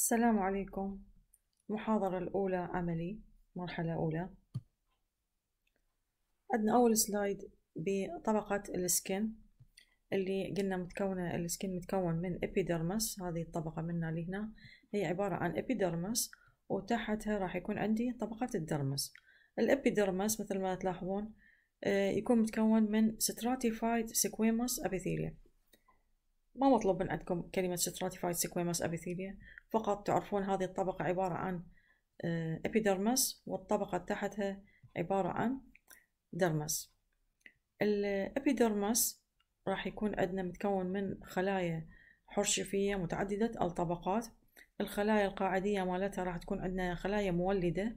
السلام عليكم المحاضرة الأولى عملي مرحلة أولى عندنا أول سلايد بطبقة السكن اللي قلنا متكونة السكن متكون من إبيدرمس هذه الطبقة منا اللي هنا هي عبارة عن إبيدرمس وتحتها راح يكون عندي طبقة الدرمس الإبيدرمس مثل ما تلاحظون آه، يكون متكون من ستراتيفايد سكويموس أبيثيليا ما مطلوب من عندكم كلمة stratified squamous epithelium فقط تعرفون هذه الطبقة عبارة عن آه، epidermis والطبقة تحتها عبارة عن dermis الابيدرمس راح يكون عندنا متكون من خلايا حرشفية متعددة الطبقات الخلايا القاعدية مالتها راح تكون عندنا خلايا مولدة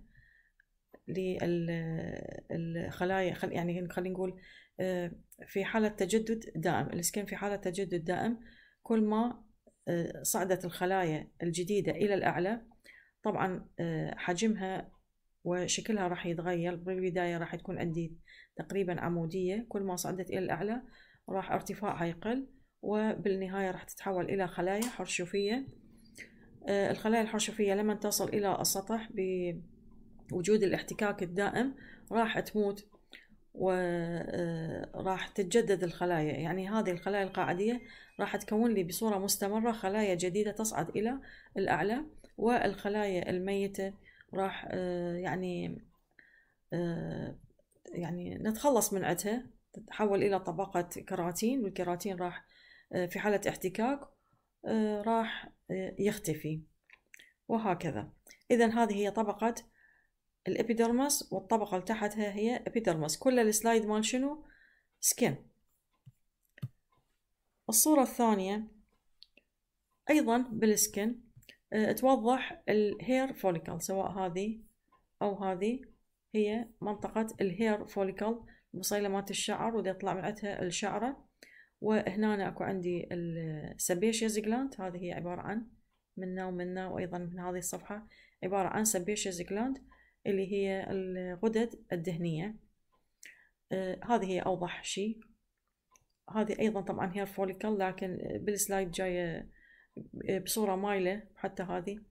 للخلايا آه، يعني خلينا نقول آه، في حالة تجدد دائم السكن في حالة تجدد دائم كل ما آه، صعدت الخلايا الجديدة إلى الأعلى طبعا آه، حجمها وشكلها راح يتغير بالبداية راح تكون عندي تقريبا عمودية كل ما صعدت إلى الأعلى راح ارتفاعها يقل وبالنهاية راح تتحول إلى خلايا حرشفية الخلايا الحرشفية لما تصل إلى السطح بوجود الاحتكاك الدائم راح تموت وراح آه، تتجدد الخلايا يعني هذه الخلايا القاعدية راح تكون لي بصورة مستمرة خلايا جديدة تصعد إلى الأعلى والخلايا الميتة راح آه، يعني آه، يعني نتخلص من عدها تتحول إلى طبقة كراتين والكراتين راح في حالة احتكاك راح يختفي وهكذا إذا هذه هي طبقة الابيدرمس والطبقة اللي تحتها هي ابيدرمس كل السلايد مال شنو سكين الصورة الثانية أيضا بالسكن آه، توضح الهير فوليكل سواء هذه أو هذه هي منطقة الهير فوليكل مصيلمات مالت الشعر ودي يطلع معتها الشعرة وهنا أكو عندي السبيشيز جلاند هذه هي عبارة عن منا ومنا وأيضا من هذه الصفحة عبارة عن سبيشيز جلاند اللي هي الغدد الدهنية آه، هذه هي أوضح شيء هذه أيضا طبعا هي فوليكل لكن بالسلايد جاية بصورة مايلة حتى هذه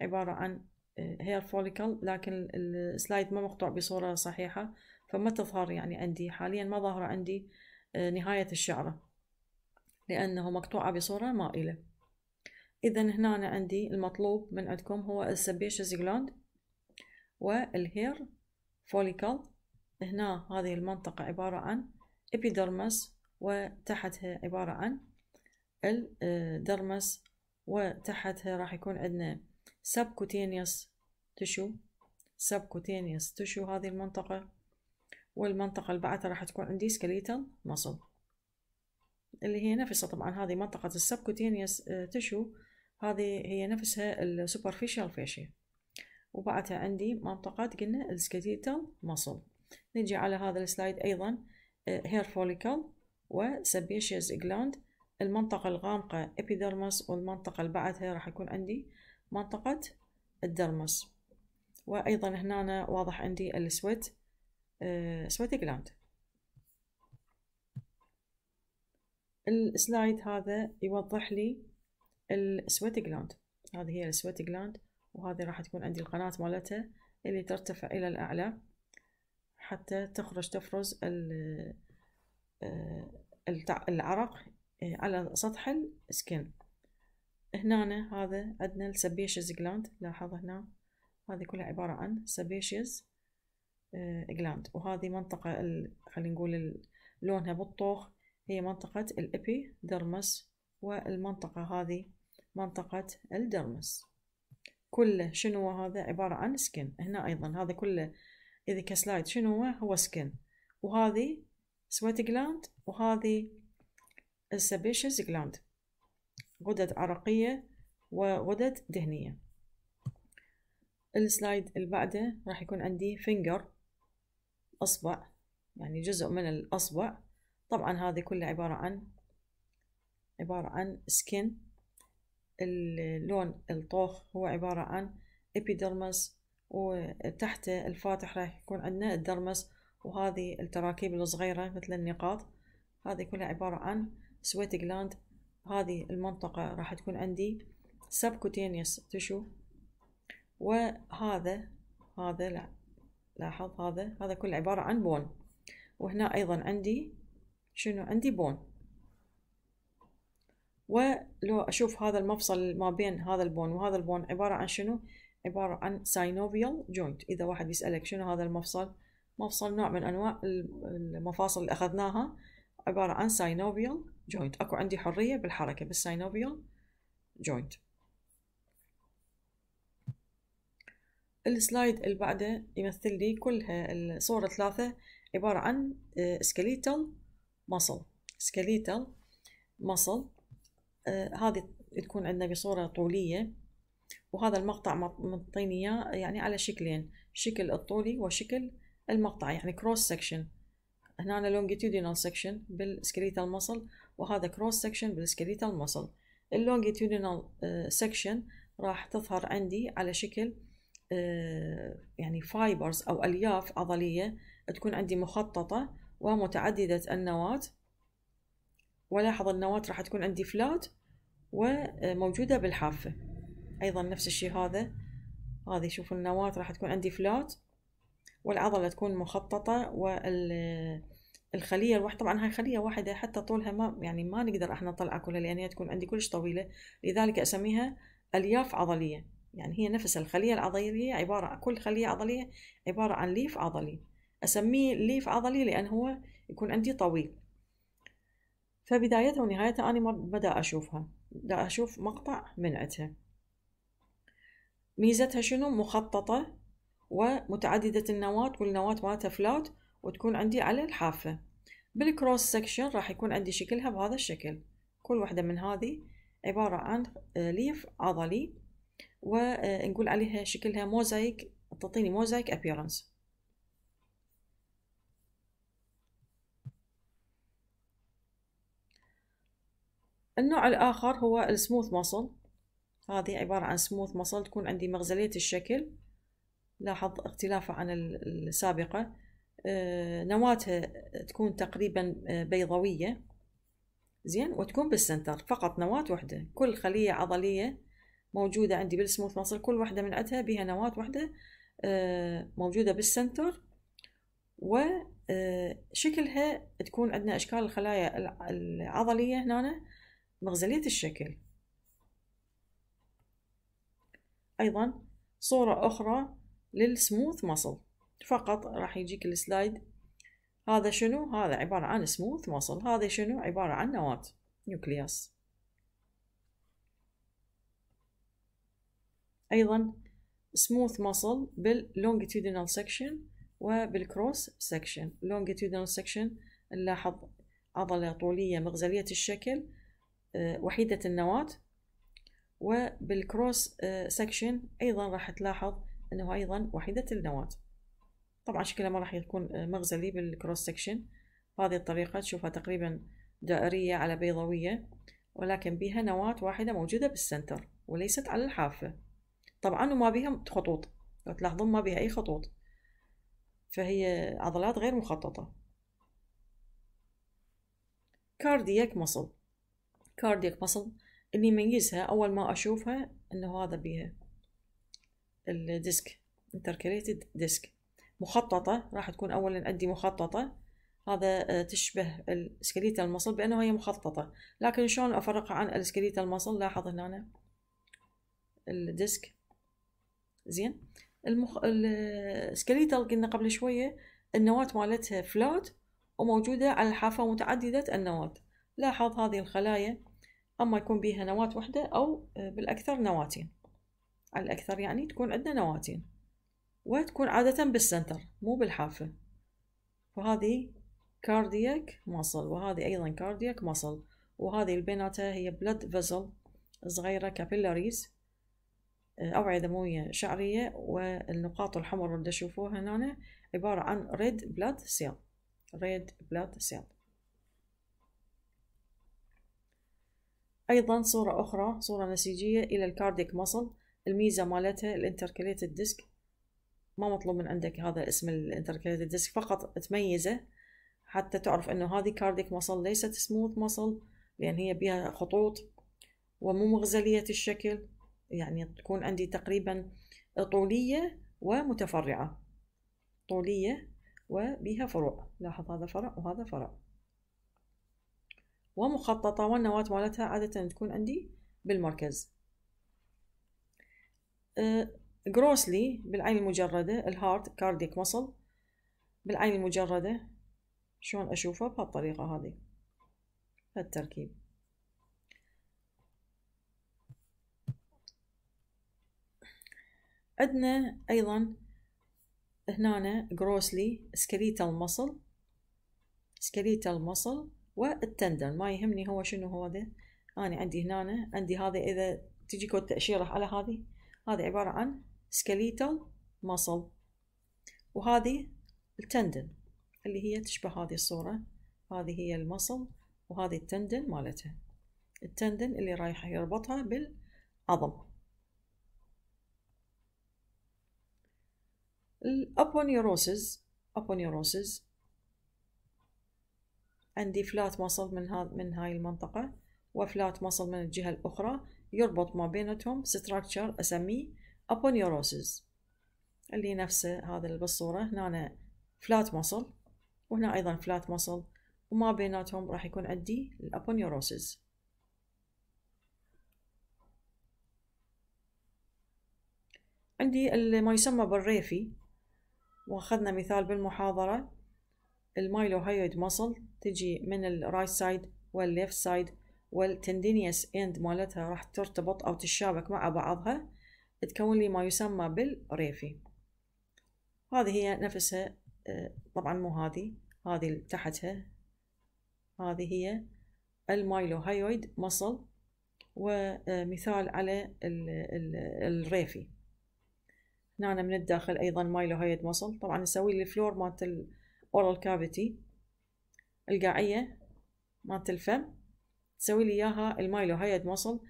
عبارة عن آه، هير فوليكل لكن السلايد ما مقطوع بصورة صحيحة فما تظهر يعني عندي حاليا ما ظاهرة عندي آه، نهاية الشعرة لأنه مقطوعة بصورة مائلة إذا هنا أنا عندي المطلوب من عندكم هو السبيشس جلاند والهير فوليكل هنا هذه المنطقة عبارة عن إبيدرمس وتحتها عبارة عن الدرمس وتحتها راح يكون عندنا سبكوتينيوس تشو سبكوتينيوس تشو هذه المنطقة والمنطقة اللي بعدها راح تكون عندي سكليتال مصل اللي هي نفسها طبعا هذه منطقة السبكوتينيوس تشو آه، هذه هي نفسها السوبرفيشال فاشيا وبعدها عندي منطقة قلنا السكتيتال مصل نجي على هذا السلايد أيضا هير فوليكل وسبيشيوس جلاند المنطقة الغامقة ابيدرمس والمنطقة اللي بعدها راح يكون عندي منطقة الدرمس وأيضا هنا واضح عندي السويت آه، سويت جلاند السلايد هذا يوضح لي السويت جلاند هذه هي السويت جلاند وهذه راح تكون عندي القناة مالتها اللي ترتفع إلى الأعلى حتى تخرج تفرز آه، العرق آه، على سطح السكين هنا هذا عندنا السبيشيز جلاند لاحظ هنا هذه كلها عبارة عن سبيشيز جلاند آه، وهذه منطقة خلينا نقول لونها بالطوخ هي منطقة درمس والمنطقة هذه منطقة الدرمس كله شنو هذا عبارة عن سكن هنا أيضا هذا كله إذا كسلايد شنو هو هو سكن وهذه سويت جلاند وهذه السبيشس جلاند غدد عرقية وغدد دهنية السلايد اللي بعده راح يكون عندي فينجر أصبع يعني جزء من الأصبع طبعا هذه كلها عبارة عن عبارة عن سكن اللون الطوخ هو عبارة عن إبيدرمس وتحته الفاتح راح يكون عندنا الدرمس وهذه التراكيب الصغيرة مثل النقاط هذه كلها عبارة عن سويت جلاند هذه المنطقة راح تكون عندي سبكوتينيوس تشو وهذا هذا لا لاحظ هذا هذا كله عبارة عن بون وهنا أيضا عندي شنو عندي بون ولو أشوف هذا المفصل ما بين هذا البون وهذا البون عبارة عن شنو؟ عبارة عن ساينوفيال جوينت إذا واحد بيسألك شنو هذا المفصل؟ مفصل نوع من أنواع المفاصل اللي أخذناها عبارة عن ساينوفيال جوينت أكو عندي حرية بالحركة بالساينوفيال جوينت السلايد اللي بعده يمثل لي كلها الصورة ثلاثة عبارة عن سكليتال مصل سكليتال مصل آه، هذه تكون عندنا بصورة طولية وهذا المقطع مطيني اياه يعني على شكلين شكل الطولي وشكل المقطع يعني كروس سكشن هنا longitudinal سكشن بالسكريتال مسل وهذا كروس سكشن بالسكريتال مسل longitudinal سكشن راح تظهر عندي على شكل آه، يعني فايبرز او الياف عضليه تكون عندي مخططه ومتعدده النواه ولاحظ النواة راح تكون عندي فلات وموجودة بالحافة أيضا نفس الشيء هذا هذه شوف النواة راح تكون عندي فلات والعضلة تكون مخططة والخلية الواحدة طبعا هاي خلية واحدة حتى طولها ما يعني ما نقدر احنا نطلعها كلها لأن هي تكون عندي كلش طويلة لذلك أسميها ألياف عضلية يعني هي نفس الخلية العضلية عبارة كل خلية عضلية عبارة عن ليف عضلي أسميه ليف عضلي لأن هو يكون عندي طويل فبدايتها ونهايتها أنا بدأ أشوفها بدأ أشوف مقطع من عدها ميزتها شنو مخططة ومتعددة النواة والنواة مالتها فلات وتكون عندي على الحافة بالكروس سكشن راح يكون عندي شكلها بهذا الشكل كل واحدة من هذه عبارة عن ليف عضلي ونقول آه، عليها شكلها موزايك تعطيني موزايك ابيرنس النوع الآخر هو السموث مصل هذه عبارة عن سموث مصل تكون عندي مغزلية الشكل لاحظ اختلافها عن السابقة آه، نواتها تكون تقريبا آه، بيضوية زين وتكون بالسنتر فقط نواة واحدة كل خلية عضلية موجودة عندي بالسموث مصل كل واحدة من عندها بها نواة واحدة آه، موجودة بالسنتر وشكلها تكون عندنا أشكال الخلايا العضلية هنا مغزلية الشكل أيضا صورة أخرى للسموث مصل فقط راح يجيك السلايد هذا شنو؟ هذا عبارة عن سموث مصل هذا شنو؟ عبارة عن نواة نيوكليوس أيضا سموث مصل باللونجيتودينال سكشن وبالكروس سكشن لونجيتودينال سكشن نلاحظ عضلة طولية مغزلية الشكل آه، وحيدة النواة وبالكروس سكشن آه، أيضا راح تلاحظ أنه أيضا وحيدة النواة طبعا شكلها ما راح يكون آه، مغزلي بالكروس سكشن بهذه الطريقة تشوفها تقريبا دائرية على بيضوية ولكن بها نواة واحدة موجودة بالسنتر وليست على الحافة طبعا وما بها خطوط لو تلاحظون ما بها أي خطوط فهي عضلات غير مخططة كاردياك مصل كاردياك مصل اللي يميزها أول ما أشوفها إنه هذا بيها الديسك انتركريتد ديسك مخططة راح تكون أولا عندي مخططة هذا آه، تشبه السكليتال المصل بأنه هي مخططة لكن شلون أفرقها عن السكليتال المصل لاحظ هنا أنا الديسك زين المخ... السكليتال قلنا قبل شوية النواة مالتها فلوت وموجودة على الحافة متعددة النواة لاحظ هذه الخلايا أما يكون بيها نواة واحدة أو آه، بالأكثر نواتين على الأكثر يعني تكون عندنا نواتين وتكون عادة بالسنتر مو بالحافة فهذه كاردياك مصل وهذه أيضا كاردياك مصل وهذه البيناتها هي بلد فيزل صغيرة كابيلاريز آه، أوعية دموية شعرية والنقاط الحمر اللي تشوفوها هنا عبارة عن ريد بلد سيل ريد بلد سيل أيضا صورة أخرى صورة نسيجية إلى الكارديك مصل الميزة مالتها الانتركليتد ديسك ما مطلوب من عندك هذا اسم الانتركليتد ديسك فقط تميزه حتى تعرف أنه هذه كارديك مصل ليست سموث مصل لأن هي بها خطوط ومو مغزلية الشكل يعني تكون عندي تقريبا طولية ومتفرعة طولية وبها فروع لاحظ هذا فرع وهذا فرع ومخططة والنواة مالتها عادة تكون عندي بالمركز جروسلي أه، بالعين المجردة الهارت كارديك مصل بالعين المجردة شلون أشوفه بهالطريقة هذه هالتركيب عندنا أيضا هنا جروسلي سكريتال مصل سكريتال مصل والتندن ما يهمني هو شنو هو ده أنا عندي هنا عندي هذا إذا تجي كود تأشيرة على هذه هذه عبارة عن skeletal muscle وهذه التندن اللي هي تشبه هذه الصورة هذه هي المصل وهذه التندن مالتها التندن اللي رايح يربطها بالعظم الابونيروسز ابونيروسز عندي فلات مصل من هذا من هاي المنطقة وفلات مصل من الجهة الأخرى يربط ما بينتهم ستراكتشر أسميه أبونيوروسيس اللي نفسه هذا اللي بالصورة هنا فلات مصل وهنا أيضا فلات مصل وما بيناتهم راح يكون عندي الأبونيوروسيس عندي ما يسمى بالريفي واخذنا مثال بالمحاضرة المايلوهايد مصل تجي من الرايت سايد والليفت سايد والتندينيوس اند مالتها راح ترتبط او تتشابك مع بعضها تكون لي ما يسمى بالريفي هذه هي نفسها آه، طبعا مو هذه هذه اللي تحتها هذه هي المايلوهايويد مصل ومثال آه، على الـ الـ الريفي هنا من الداخل ايضا مايلوهايد مصل طبعا نسوي الفلور مالت الاورال كافيتي القاعية مالت الفم تسوي لي اياها المايلو هايد موصل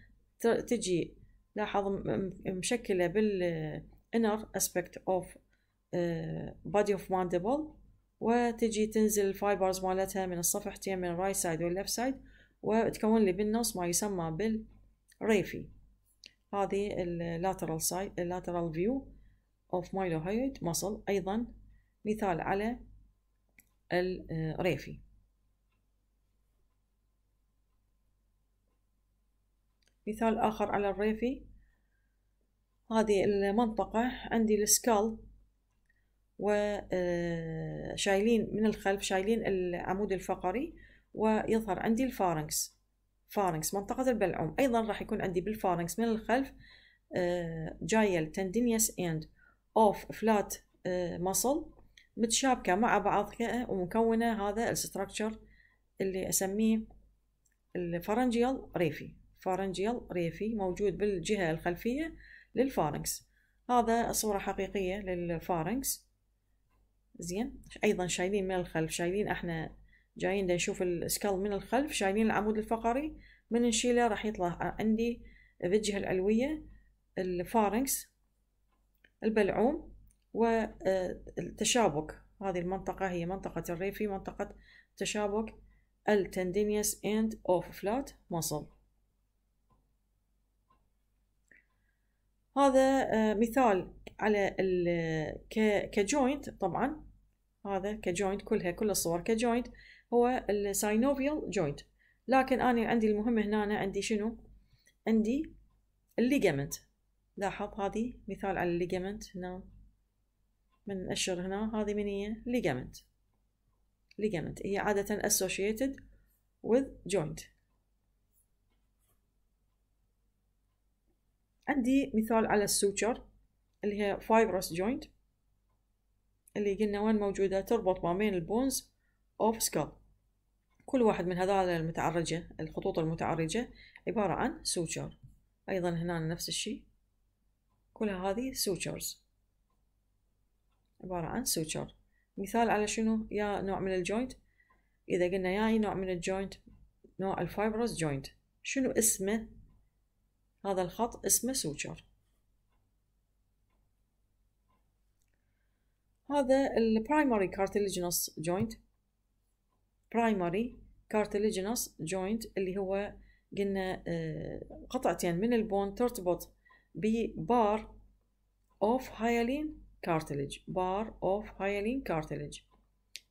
تجي لاحظ مشكلة بال inner aspect of آه، body of mandible وتجي تنزل الفايبرز مالتها من الصفحتين من الرايت سايد والليفت سايد وتكون لي بالنص ما يسمى بالريفي هذه اللاترال سايد اللاترال فيو اوف مايلوهيد مصل ايضا مثال على الريفي آه، مثال آخر على الريفي هذه المنطقة عندي السكال وشايلين آه، من الخلف شايلين العمود الفقري ويظهر عندي الفارنكس فارنكس منطقة البلعوم أيضا راح يكون عندي بالفارنكس من الخلف آه، جاية التندينيوس اند اوف فلات آه، مصل متشابكة مع بعض ومكونة هذا الستركتشر اللي أسميه الفرنجيال ريفي فارنجيال ريفي موجود بالجهة الخلفية للفارنكس هذا صورة حقيقية للفارنكس زين أيضا شايلين من الخلف شايلين احنا جايين نشوف السكال من الخلف شايلين العمود الفقري من نشيله راح يطلع عندي بالجهة العلوية الفارنكس البلعوم والتشابك آه، هذه المنطقة هي منطقة الريفي منطقة تشابك التندينيوس اند اوف فلات muscle هذا آه، مثال على كجوينت طبعا هذا كجوينت كلها كل الصور كجوينت هو الساينوفيال جوينت لكن أنا عندي المهمة هنا أنا عندي شنو عندي الليجامنت لاحظ هذه مثال على الليجامنت هنا من أشر هنا هذه من هي ليجامنت ليجامنت هي عادة associated with joint عندي مثال على السوتشر اللي هي fibrous joint اللي قلنا وين موجودة تربط ما بين البونز اوف سكال كل واحد من هذول المتعرجة الخطوط المتعرجة عبارة عن سوتشر أيضا هنا نفس الشيء كلها هذه سوتشرز عبارة عن سوتشر مثال على شنو يا نوع من الجوينت إذا قلنا يا أي نوع من الجوينت نوع الفايبروس جوينت شنو اسمه هذا الخط اسمه سوتشر هذا البرايمري كارتيليجينوس جوينت برايمري كارتيليجينوس جوينت اللي هو قلنا آه، قطعتين من البون ترتبط ببار اوف هايلين كارتيليج بار اوف هايلين كارتيليج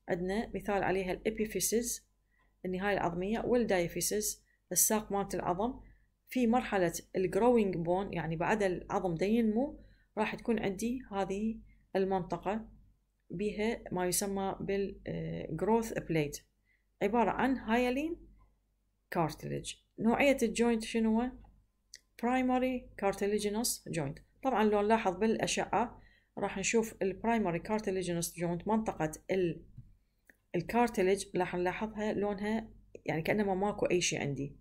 عندنا مثال عليها الابيفيسز النهاية العظمية والدايفيسز الساق مالت العظم في مرحلة الجروينج بون يعني بعد العظم دا ينمو راح تكون عندي هذه المنطقة بها ما يسمى بالجروث آه، plate عبارة عن هايلين cartilage نوعية الجوينت شنو primary cartilaginous joint طبعا لو نلاحظ بالأشعة راح نشوف primary cartilaginous joint منطقة الكارتلج راح نلاحظها لونها يعني كأنما ماكو أي شيء عندي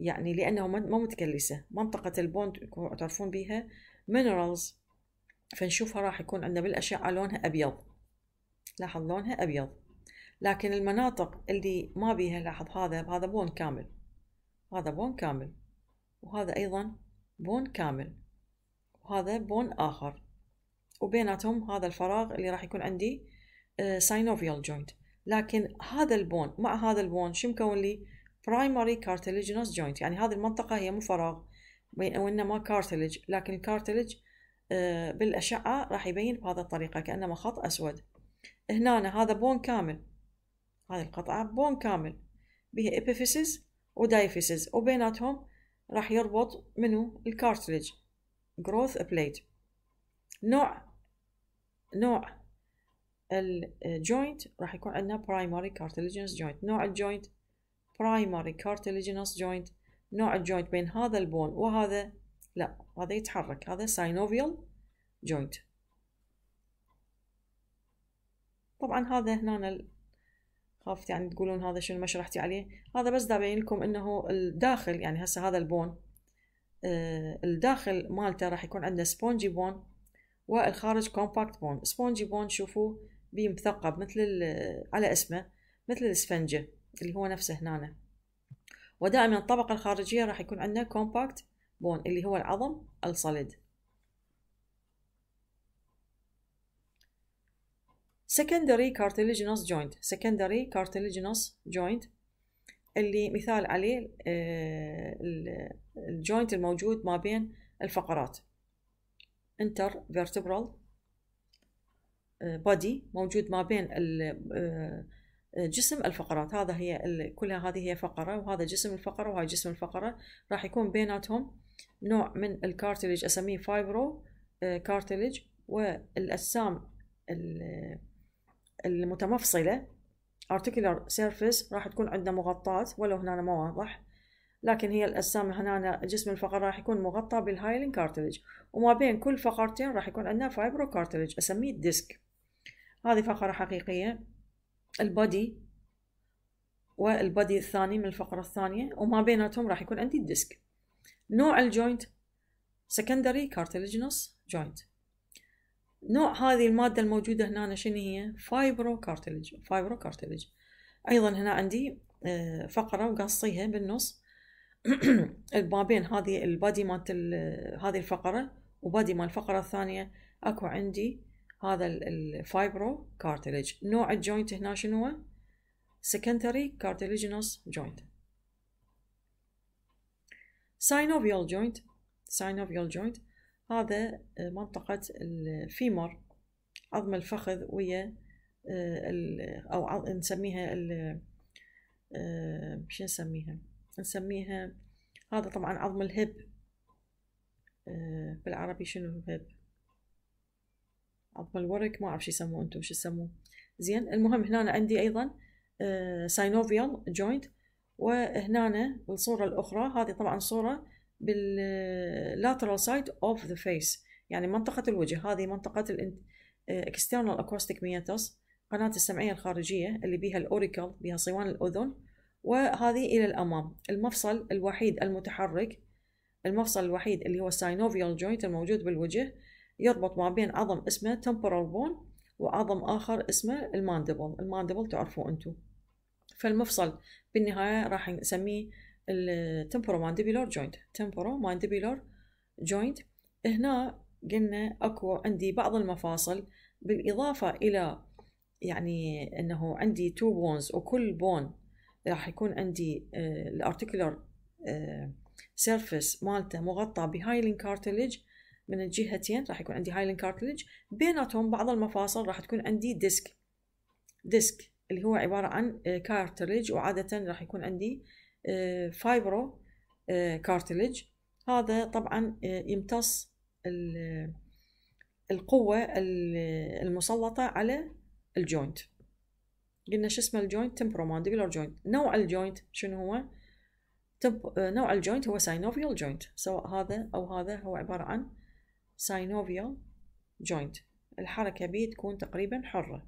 يعني لانه ما متكلسة منطقة البون تعرفون بيها مينرالز فنشوفها راح يكون عندنا بالأشعة لونها أبيض لاحظ لونها أبيض لكن المناطق اللي ما بيها لاحظ هذا هذا بون كامل هذا بون كامل وهذا أيضا بون كامل وهذا بون آخر وبيناتهم هذا الفراغ اللي راح يكون عندي ساينوفيال آه، جوينت لكن هذا البون مع هذا البون شو مكون لي؟ primary cartilaginous joint يعني هذه المنطقة هي مو فراغ وإنما cartilage لكن الكارتلج آه، بالأشعة راح يبين بهذه الطريقة كأنما خط أسود هنا هذا بون كامل هذه القطعة بون كامل بها epiphysis ودايفيسز وبيناتهم راح يربط منو الكارتلج growth plate نوع نوع الجوينت آه، راح يكون عندنا primary cartilaginous joint نوع الجوينت primary cartilaginous joint نوع الجوينت بين هذا البون وهذا لا هذا يتحرك هذا synovial joint طبعا هذا هنا خافت يعني تقولون هذا شنو ما شرحتي عليه هذا بس دابين لكم انه الداخل يعني هسه هذا البون آه الداخل مالته راح يكون عندنا سبونجي بون والخارج كومباكت بون سبونجي بون شوفوه بيمثقب مثل على اسمه مثل الاسفنجه اللي هو نفسه هنا ودائما الطبقة الخارجية راح يكون عندنا كومباكت بون اللي هو العظم الصلد secondary cartilaginous joint secondary cartilaginous joint اللي مثال عليه آه، الجوينت الموجود ما بين الفقرات انتر vertebral آه، body موجود ما بين جسم الفقرات هذا هي كلها هذه هي فقرة وهذا جسم الفقرة وهاي جسم الفقرة راح يكون بيناتهم نوع من الكارتلج أسميه فايبرو آه، كارتلج والأجسام المتمفصلة articular surface راح تكون عندنا مغطاة ولو هنا ما واضح لكن هي الأجسام هنا جسم الفقرة راح يكون مغطى بالهايلين كارتلج وما بين كل فقرتين راح يكون عندنا فايبرو كارتلج أسميه ديسك هذه فقرة حقيقية البادي والبادي الثاني من الفقرة الثانية وما بيناتهم راح يكون عندي الديسك نوع الجوينت سكندري كارتلجنس جوينت نوع هذه المادة الموجودة هنا شنو هي فايبرو كارتلج فايبرو كارتلج أيضا هنا عندي آه، فقرة وقصيها بالنص ما بين هذه البادي مالت هذه الفقرة وبادي مال الفقرة الثانية اكو عندي هذا الفايبرو كارتلج نوع الجوينت هنا شنو هو سكندري كارتليجينوس جوينت ساينوفيال جوينت ساينوفيال جوينت هذا آه، منطقة الفيمر عظم الفخذ ويا آه، أو نسميها ال آه، شو نسميها نسميها هذا طبعا عظم الهب بالعربي شنو الهب عظم الورك ما اعرف شو يسموه انتم شو يسموه زين المهم هنا عندي ايضا ساينوفيال آه، جوينت وهنا الصوره الاخرى هذه طبعا صوره باللاترال سايد اوف ذا فيس يعني منطقه الوجه هذه منطقه الاكسترنال اكوستيك ميتس قناه السمعيه الخارجيه اللي بيها الاوريكل بيها صوان الاذن وهذه الى الامام المفصل الوحيد المتحرك المفصل الوحيد اللي هو الساينوفيال جوينت الموجود بالوجه يربط ما بين عظم اسمه temporal bone وعظم آخر اسمه الماندبل الماندبل تعرفوه أنتم فالمفصل بالنهاية راح نسميه التمبورومانديبيلور جوينت تمبورومانديبيلور جوينت هنا قلنا أكو عندي بعض المفاصل بالإضافة إلى يعني أنه عندي تو بونز وكل بون راح يكون عندي آه، الارتيكولار آه، سيرفيس مالته مغطى بهايلين كارتليج من الجهتين راح يكون عندي هايلين كارتلج بيناتهم بعض المفاصل راح تكون عندي ديسك ديسك اللي هو عبارة عن كارتلج آه، وعادة راح يكون عندي فايبرو آه، كارتلج آه، هذا طبعا يمتص القوة المسلطة على الجوينت قلنا شو اسمه الجوينت تمبرومانديبولار جوينت نوع الجوينت شنو هو نوع الجوينت هو ساينوفيال جوينت سواء هذا أو هذا هو عبارة عن synovial joint الحركة بيه تكون تقريبا حرة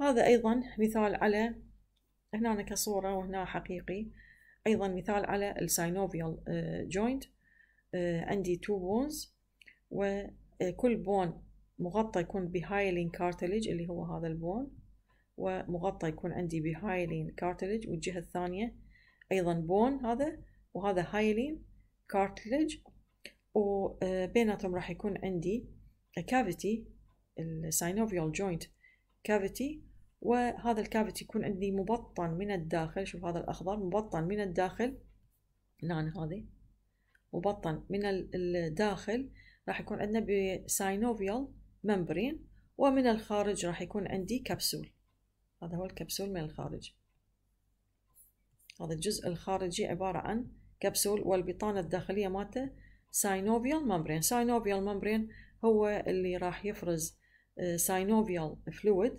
هذا أيضا مثال على هنا كصورة وهنا حقيقي أيضا مثال على السينوفيال جوينت آه، آه، عندي تو بونز وكل بون مغطى يكون بهايلين كارتلج اللي هو هذا البون ومغطى يكون عندي بهايلين كارتلج والجهة الثانية أيضا بون هذا وهذا هايلين cartilage وبيناتهم آه، راح يكون عندي كافيتي السينوفيال جوينت كافيتي وهذا الكافيتي يكون عندي مبطن من الداخل شوف هذا الأخضر مبطن من الداخل لان هذه مبطن من الداخل راح يكون عندنا بسينوفيال ممبرين ومن الخارج راح يكون عندي كبسول هذا هو الكبسول من الخارج هذا الجزء الخارجي عبارة عن كبسول والبطانة الداخلية مالته ساينوفيال ممبرين ساينوفيال ممبرين هو اللي راح يفرز آه، ساينوفيال فلويد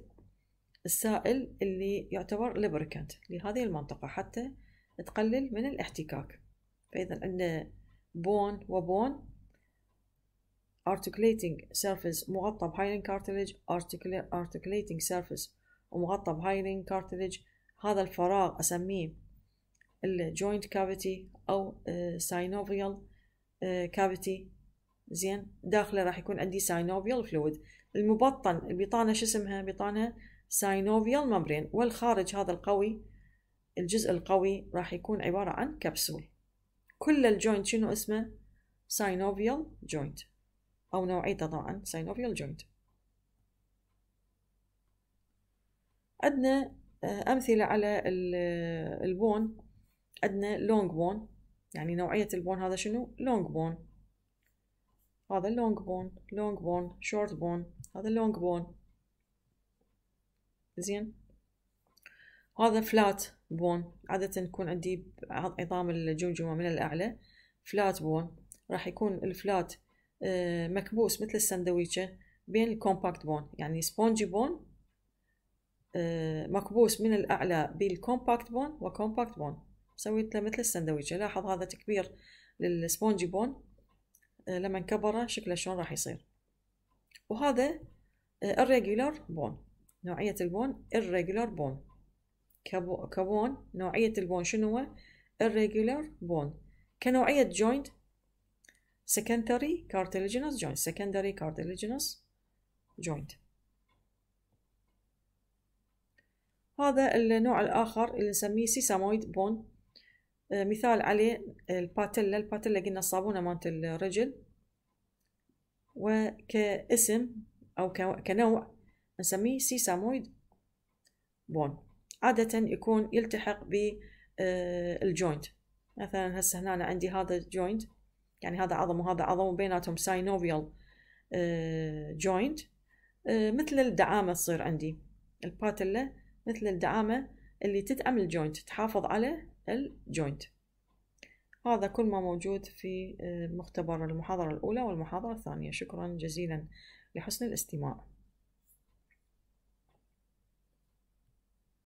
السائل اللي يعتبر لبركنت لهذه المنطقة حتى تقلل من الاحتكاك فإذا عندنا بون وبون articulating surface مغطى بهايلين cartilage articulating surface ومغطى بهايلين cartilage هذا الفراغ أسميه الجوينت كافيتي او ساينوفيال آه، آه، كافيتي زين داخله راح يكون عندي ساينوفيال فلويد المبطن البطانه شو اسمها بطانه ساينوفيال ممبرين والخارج هذا القوي الجزء القوي راح يكون عباره عن كبسول كل الجوينت شنو اسمه ساينوفيال جوينت او نوعيته طبعا ساينوفيال جوينت عندنا آه، أمثلة على البون عندنا لونج بون يعني نوعية البون هذا شنو لونج بون هذا لونج بون لونج بون شورت بون هذا لونج بون زين هذا فلات بون عادة يكون عندي عظام الجمجمة من الأعلى فلات بون راح يكون الفلات آه، مكبوس مثل السندويشة بين الكومباكت بون يعني سبونجي بون آه، مكبوس من الأعلى بالكومباكت بون وكومباكت بون سويت له مثل السندويشة لاحظ هذا تكبير للسبونجي بون آه، لما كبره شكله شلون راح يصير وهذا الريجولار آه، بون نوعية البون الريجولار بون كبون نوعية البون شنو هو الريجولار بون كنوعية جوينت secondary cartilaginous joint secondary cartilaginous joint هذا النوع الآخر اللي نسميه سيسامويد بون آه، مثال عليه آه، الباتيلا الباتيلا قلنا الصابونة مالت الرجل وكاسم أو كنوع نسميه سيسامويد بون عادة يكون يلتحق بالجوينت آه، مثلا هسه هنا أنا عندي هذا الجوينت يعني هذا عظم وهذا عظم وبيناتهم ساينوفيال جوينت مثل الدعامة تصير عندي الباتيلا مثل الدعامة اللي تدعم الجوينت تحافظ عليه الجوينت هذا كل ما موجود في آه، مختبر المحاضرة الأولى والمحاضرة الثانية شكرا جزيلا لحسن الاستماع